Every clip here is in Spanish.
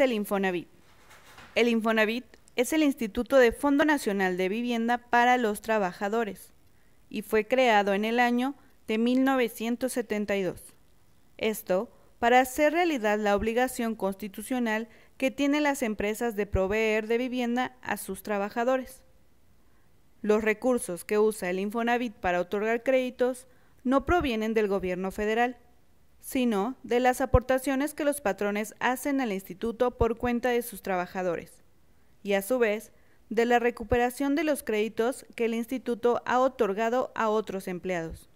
el Infonavit? El Infonavit es el Instituto de Fondo Nacional de Vivienda para los Trabajadores y fue creado en el año de 1972. Esto para hacer realidad la obligación constitucional que tienen las empresas de proveer de vivienda a sus trabajadores. Los recursos que usa el Infonavit para otorgar créditos no provienen del gobierno federal, sino de las aportaciones que los patrones hacen al instituto por cuenta de sus trabajadores, y a su vez, de la recuperación de los créditos que el instituto ha otorgado a otros empleados.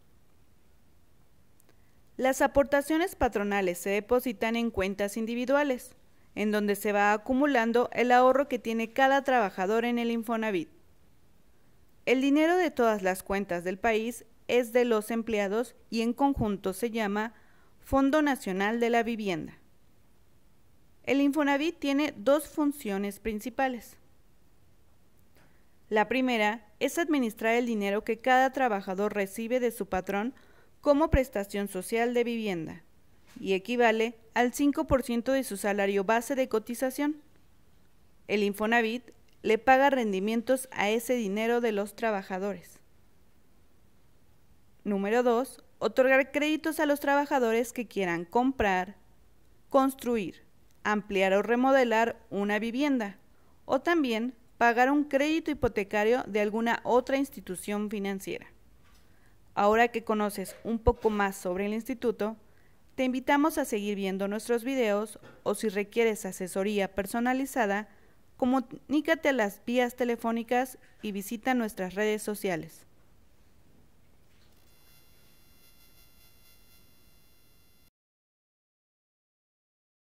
Las aportaciones patronales se depositan en cuentas individuales, en donde se va acumulando el ahorro que tiene cada trabajador en el Infonavit. El dinero de todas las cuentas del país es de los empleados y en conjunto se llama Fondo Nacional de la Vivienda. El Infonavit tiene dos funciones principales. La primera es administrar el dinero que cada trabajador recibe de su patrón como prestación social de vivienda y equivale al 5% de su salario base de cotización. El Infonavit le paga rendimientos a ese dinero de los trabajadores. Número 2. Otorgar créditos a los trabajadores que quieran comprar, construir, ampliar o remodelar una vivienda o también pagar un crédito hipotecario de alguna otra institución financiera. Ahora que conoces un poco más sobre el instituto, te invitamos a seguir viendo nuestros videos o si requieres asesoría personalizada, comunícate a las vías telefónicas y visita nuestras redes sociales.